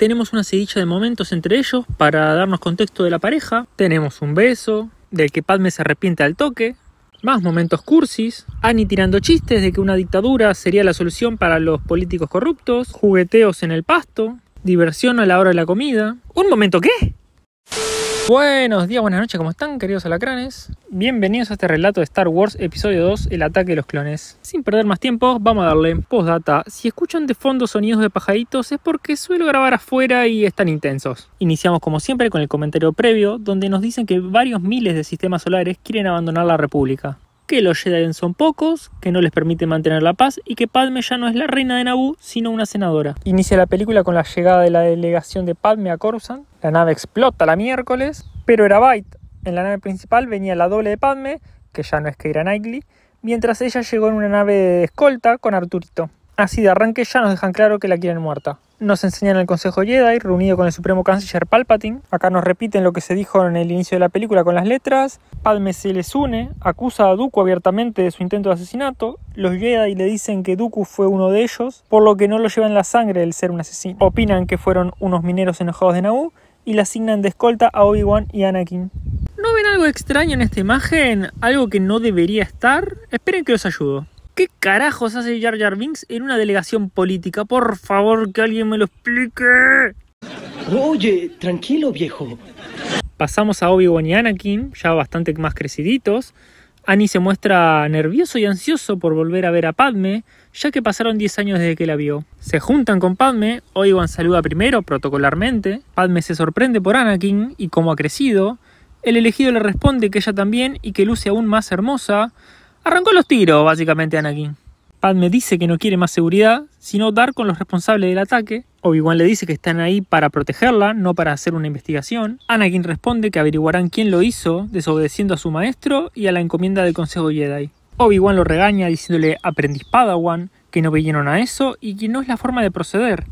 Tenemos una sedicha de momentos entre ellos para darnos contexto de la pareja. Tenemos un beso, del que Padme se arrepiente al toque. Más momentos cursis, Ani tirando chistes de que una dictadura sería la solución para los políticos corruptos, jugueteos en el pasto, diversión a la hora de la comida. ¿Un momento qué? Buenos días, buenas noches, ¿cómo están queridos alacranes? Bienvenidos a este relato de Star Wars Episodio 2, El ataque de los clones. Sin perder más tiempo, vamos a darle postdata. Si escuchan de fondo sonidos de pajaditos es porque suelo grabar afuera y están intensos. Iniciamos como siempre con el comentario previo, donde nos dicen que varios miles de sistemas solares quieren abandonar la República que los Jedi son pocos, que no les permite mantener la paz y que Padme ya no es la reina de Naboo, sino una senadora. Inicia la película con la llegada de la delegación de Padme a Coruscant. La nave explota la miércoles, pero era Byte. En la nave principal venía la doble de Padme, que ya no es Keira Knightley, mientras ella llegó en una nave de escolta con Arturito. Así de arranque ya nos dejan claro que la quieren muerta nos enseñan el Consejo Jedi reunido con el Supremo Canciller Palpatine. Acá nos repiten lo que se dijo en el inicio de la película con las letras. Padme se les une, acusa a Dooku abiertamente de su intento de asesinato. Los Jedi le dicen que Dooku fue uno de ellos, por lo que no lo llevan la sangre el ser un asesino. Opinan que fueron unos mineros enojados de Naboo y le asignan de escolta a Obi-Wan y Anakin. ¿No ven algo extraño en esta imagen? ¿Algo que no debería estar? Esperen que os ayudo. ¿Qué carajos hace Jar Jar Binks en una delegación política? Por favor, que alguien me lo explique. Oye, tranquilo, viejo. Pasamos a Obi-Wan y Anakin, ya bastante más creciditos. Annie se muestra nervioso y ansioso por volver a ver a Padme, ya que pasaron 10 años desde que la vio. Se juntan con Padme, Obi-Wan saluda primero, protocolarmente. Padme se sorprende por Anakin y cómo ha crecido. El elegido le responde que ella también y que luce aún más hermosa. Arrancó los tiros, básicamente, Anakin. Padme dice que no quiere más seguridad, sino dar con los responsables del ataque. Obi-Wan le dice que están ahí para protegerla, no para hacer una investigación. Anakin responde que averiguarán quién lo hizo, desobedeciendo a su maestro y a la encomienda del Consejo Jedi. Obi-Wan lo regaña diciéndole aprendiz Padawan, que no vinieron a eso y que no es la forma de proceder.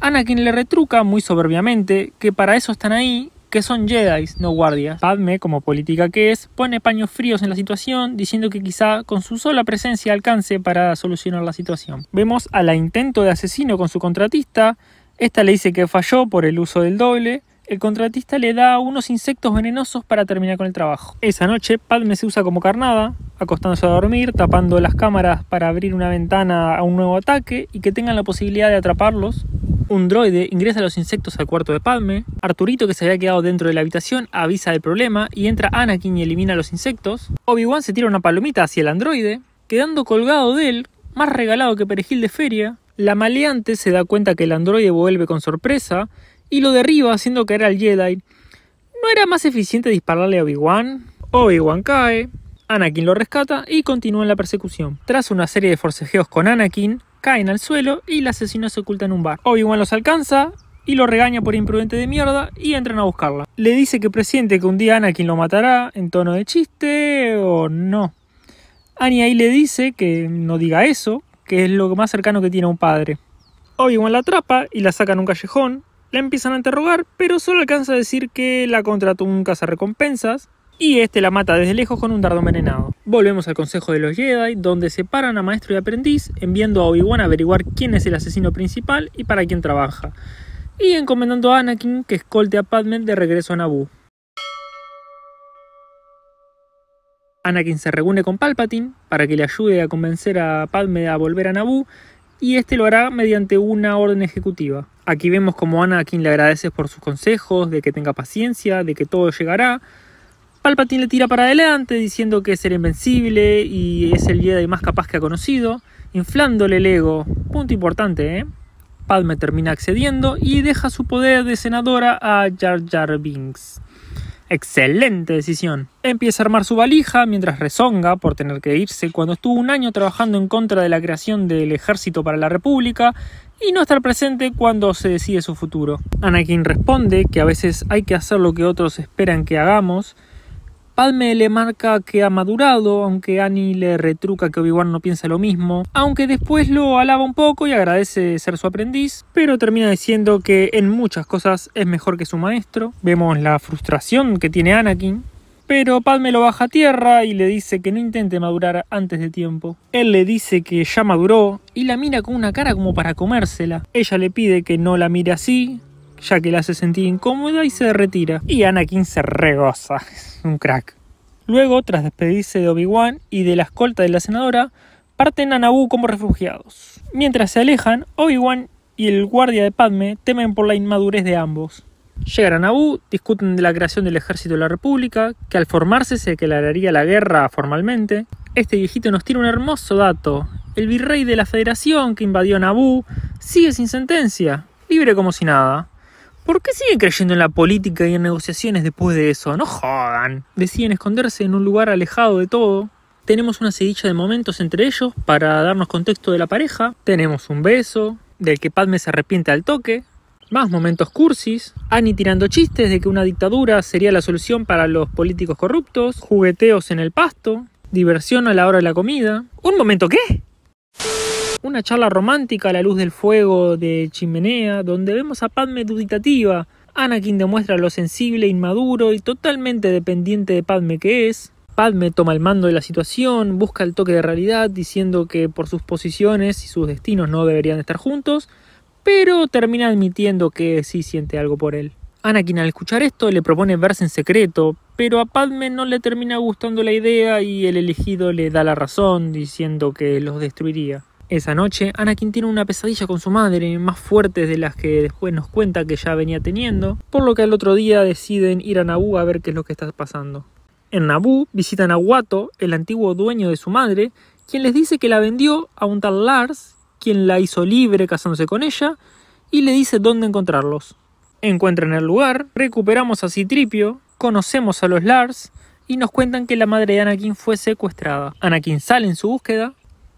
Anakin le retruca muy soberbiamente que para eso están ahí que son Jedi, no guardias. Padme, como política que es, pone paños fríos en la situación, diciendo que quizá con su sola presencia alcance para solucionar la situación. Vemos a la intento de asesino con su contratista, esta le dice que falló por el uso del doble, el contratista le da unos insectos venenosos para terminar con el trabajo. Esa noche, Padme se usa como carnada, acostándose a dormir, tapando las cámaras para abrir una ventana a un nuevo ataque y que tengan la posibilidad de atraparlos un droide ingresa a los insectos al cuarto de Padme. Arturito, que se había quedado dentro de la habitación, avisa del problema y entra Anakin y elimina a los insectos. Obi-Wan se tira una palomita hacia el androide, quedando colgado de él, más regalado que perejil de feria. La maleante se da cuenta que el androide vuelve con sorpresa y lo derriba haciendo caer al Jedi. ¿No era más eficiente dispararle a Obi-Wan? Obi-Wan cae, Anakin lo rescata y continúa en la persecución. Tras una serie de forcejeos con Anakin, caen al suelo y el asesino se oculta en un bar. Obi-Wan los alcanza y lo regaña por imprudente de mierda y entran a buscarla. Le dice que presiente que un día quien lo matará en tono de chiste o no. Ani ahí le dice que no diga eso, que es lo más cercano que tiene a un padre. Obi-Wan la atrapa y la saca en un callejón. La empiezan a interrogar, pero solo alcanza a decir que la contrató un cazarrecompensas y este la mata desde lejos con un dardo envenenado. Volvemos al Consejo de los Jedi, donde separan a maestro y aprendiz, enviando a Obi-Wan a averiguar quién es el asesino principal y para quién trabaja, y encomendando a Anakin que escolte a Padme de regreso a Naboo. Anakin se reúne con Palpatine para que le ayude a convencer a Padme a volver a Naboo y este lo hará mediante una orden ejecutiva. Aquí vemos como Anakin le agradece por sus consejos, de que tenga paciencia, de que todo llegará, Palpatine le tira para adelante diciendo que es invencible y es el Jedi más capaz que ha conocido, inflándole el ego. Punto importante, ¿eh? Padme termina accediendo y deja su poder de senadora a Jar Jar Binks. Excelente decisión. Empieza a armar su valija mientras rezonga por tener que irse cuando estuvo un año trabajando en contra de la creación del Ejército para la República y no estar presente cuando se decide su futuro. Anakin responde que a veces hay que hacer lo que otros esperan que hagamos Palme le marca que ha madurado, aunque Annie le retruca que Obi-Wan no piensa lo mismo, aunque después lo alaba un poco y agradece ser su aprendiz, pero termina diciendo que en muchas cosas es mejor que su maestro. Vemos la frustración que tiene Anakin, pero Palme lo baja a tierra y le dice que no intente madurar antes de tiempo. Él le dice que ya maduró y la mira con una cara como para comérsela. Ella le pide que no la mire así, ya que la hace sentir incómoda y se retira. Y Anakin se regoza, un crack. Luego, tras despedirse de Obi-Wan y de la escolta de la senadora, parten a Naboo como refugiados. Mientras se alejan, Obi-Wan y el guardia de Padme temen por la inmadurez de ambos. Llegan a Naboo, discuten de la creación del ejército de la República, que al formarse se declararía la guerra formalmente. Este viejito nos tiene un hermoso dato. El virrey de la Federación que invadió Naboo sigue sin sentencia, libre como si nada. ¿Por qué siguen creyendo en la política y en negociaciones después de eso? No jodan. Deciden esconderse en un lugar alejado de todo. Tenemos una sedicha de momentos entre ellos para darnos contexto de la pareja. Tenemos un beso, del que Padme se arrepiente al toque. Más momentos cursis, Ani tirando chistes de que una dictadura sería la solución para los políticos corruptos, jugueteos en el pasto, diversión a la hora de la comida. ¿Un momento qué? una charla romántica a la luz del fuego de chimenea, donde vemos a Padme duditativa. Anakin demuestra lo sensible, inmaduro y totalmente dependiente de Padme que es. Padme toma el mando de la situación, busca el toque de realidad, diciendo que por sus posiciones y sus destinos no deberían estar juntos, pero termina admitiendo que sí siente algo por él. Anakin al escuchar esto le propone verse en secreto, pero a Padme no le termina gustando la idea y el elegido le da la razón diciendo que los destruiría. Esa noche, Anakin tiene una pesadilla con su madre, más fuerte de las que después nos cuenta que ya venía teniendo, por lo que al otro día deciden ir a Naboo a ver qué es lo que está pasando. En Naboo visitan a Watto, el antiguo dueño de su madre, quien les dice que la vendió a un tal Lars, quien la hizo libre casándose con ella, y le dice dónde encontrarlos. Encuentran el lugar, recuperamos a Citripio, conocemos a los Lars y nos cuentan que la madre de Anakin fue secuestrada. Anakin sale en su búsqueda,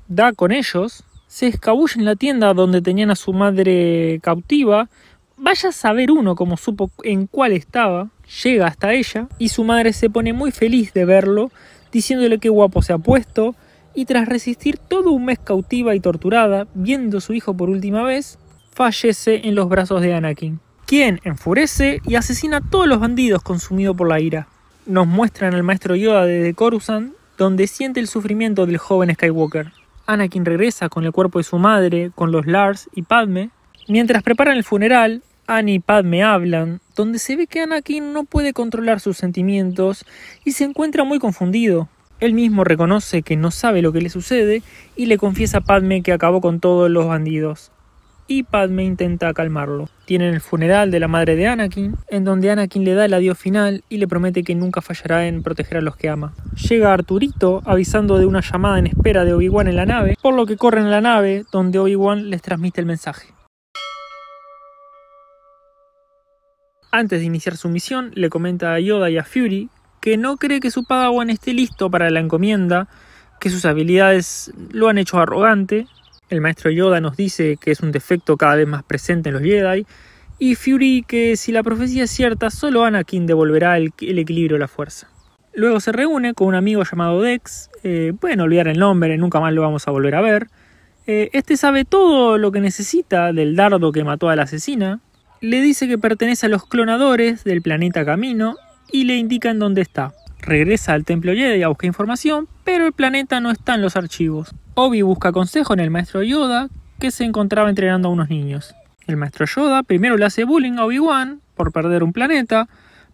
da con ellos, se escabulla en la tienda donde tenían a su madre cautiva. Vaya a saber uno como supo en cuál estaba, llega hasta ella y su madre se pone muy feliz de verlo, diciéndole qué guapo se ha puesto, y tras resistir todo un mes cautiva y torturada, viendo a su hijo por última vez, fallece en los brazos de Anakin, quien enfurece y asesina a todos los bandidos consumidos por la ira. Nos muestran al maestro Yoda desde Coruscant, donde siente el sufrimiento del joven Skywalker, Anakin regresa con el cuerpo de su madre, con los Lars y Padme. Mientras preparan el funeral, Annie y Padme hablan, donde se ve que Anakin no puede controlar sus sentimientos y se encuentra muy confundido. Él mismo reconoce que no sabe lo que le sucede y le confiesa a Padme que acabó con todos los bandidos y Padme intenta calmarlo. Tienen el funeral de la madre de Anakin, en donde Anakin le da el adiós final y le promete que nunca fallará en proteger a los que ama. Llega Arturito avisando de una llamada en espera de Obi-Wan en la nave, por lo que corren en la nave donde Obi-Wan les transmite el mensaje. Antes de iniciar su misión, le comenta a Yoda y a Fury que no cree que su Padawan esté listo para la encomienda, que sus habilidades lo han hecho arrogante el maestro Yoda nos dice que es un defecto cada vez más presente en los Jedi. Y Fury que si la profecía es cierta, solo Anakin devolverá el, equilibrio a la fuerza. Luego se reúne con un amigo llamado Dex. Eh, pueden olvidar el nombre, nunca más lo vamos a volver a ver. Eh, este sabe todo lo que necesita del dardo que mató a la asesina. Le dice que pertenece a los clonadores del planeta Camino y le indica dónde está. Regresa al templo Jedi a buscar información, pero el planeta no está en los archivos. Obi busca consejo en el maestro Yoda, que se encontraba entrenando a unos niños. El maestro Yoda primero le hace bullying a Obi-Wan por perder un planeta,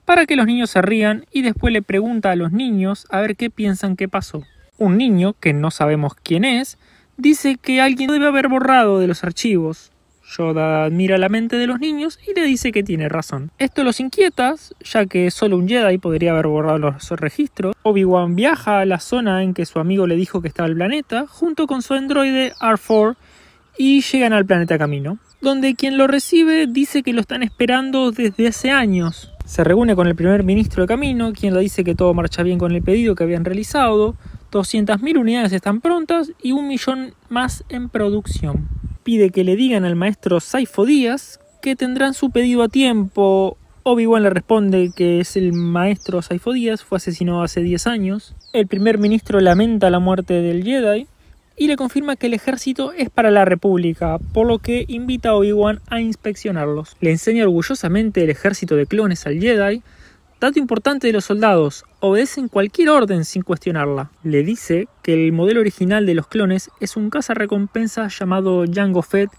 para que los niños se rían y después le pregunta a los niños a ver qué piensan que pasó. Un niño, que no sabemos quién es, dice que alguien debe haber borrado de los archivos Yoda admira la mente de los niños y le dice que tiene razón. Esto los inquieta, ya que solo un Jedi podría haber borrado los registros. Obi-Wan viaja a la zona en que su amigo le dijo que estaba el planeta, junto con su androide R4, y llegan al planeta Camino, donde quien lo recibe dice que lo están esperando desde hace años. Se reúne con el primer ministro de Camino, quien le dice que todo marcha bien con el pedido que habían realizado, 200.000 unidades están prontas y un millón más en producción pide que le digan al maestro Saifo Díaz que tendrán su pedido a tiempo. Obi-Wan le responde que es el maestro Saifo Díaz, fue asesinado hace 10 años. El primer ministro lamenta la muerte del Jedi y le confirma que el ejército es para la República, por lo que invita a Obi-Wan a inspeccionarlos. Le enseña orgullosamente el ejército de clones al Jedi Dato importante de los soldados, obedecen cualquier orden sin cuestionarla. Le dice que el modelo original de los clones es un recompensas llamado Jango Fett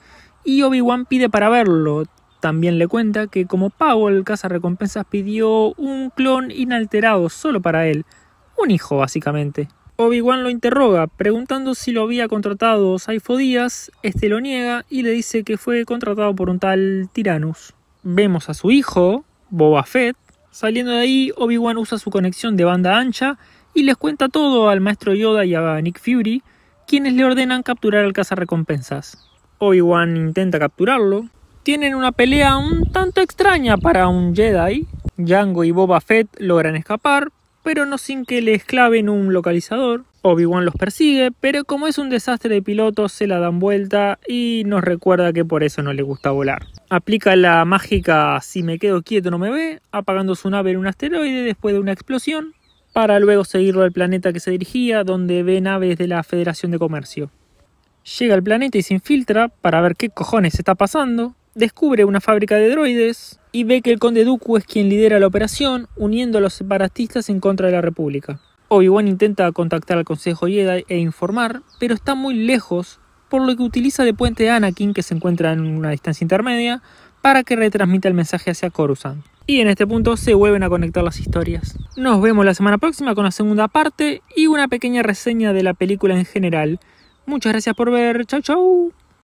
y Obi-Wan pide para verlo. También le cuenta que como pago el recompensas pidió un clon inalterado solo para él, un hijo básicamente. Obi-Wan lo interroga, preguntando si lo había contratado Saifo Díaz, este lo niega y le dice que fue contratado por un tal Tyrannus. Vemos a su hijo, Boba Fett, Saliendo de ahí, Obi-Wan usa su conexión de banda ancha y les cuenta todo al maestro Yoda y a Nick Fury, quienes le ordenan capturar al cazarrecompensas. Obi-Wan intenta capturarlo. Tienen una pelea un tanto extraña para un Jedi. Django y Boba Fett logran escapar, pero no sin que le esclaven un localizador. Obi-Wan los persigue, pero como es un desastre de pilotos, se la dan vuelta y nos recuerda que por eso no le gusta volar. Aplica la mágica si me quedo quieto no me ve, apagando su nave en un asteroide después de una explosión, para luego seguirlo al planeta que se dirigía, donde ve naves de la Federación de Comercio. Llega al planeta y se infiltra para ver qué cojones está pasando, descubre una fábrica de droides y ve que el conde Dooku es quien lidera la operación, uniendo a los separatistas en contra de la República. Obi-Wan intenta contactar al Consejo Jedi e informar, pero está muy lejos, por lo que utiliza de puente a Anakin, que se encuentra en una distancia intermedia, para que retransmita el mensaje hacia Coruscant. Y en este punto se vuelven a conectar las historias. Nos vemos la semana próxima con la segunda parte y una pequeña reseña de la película en general. Muchas gracias por ver, chau chau.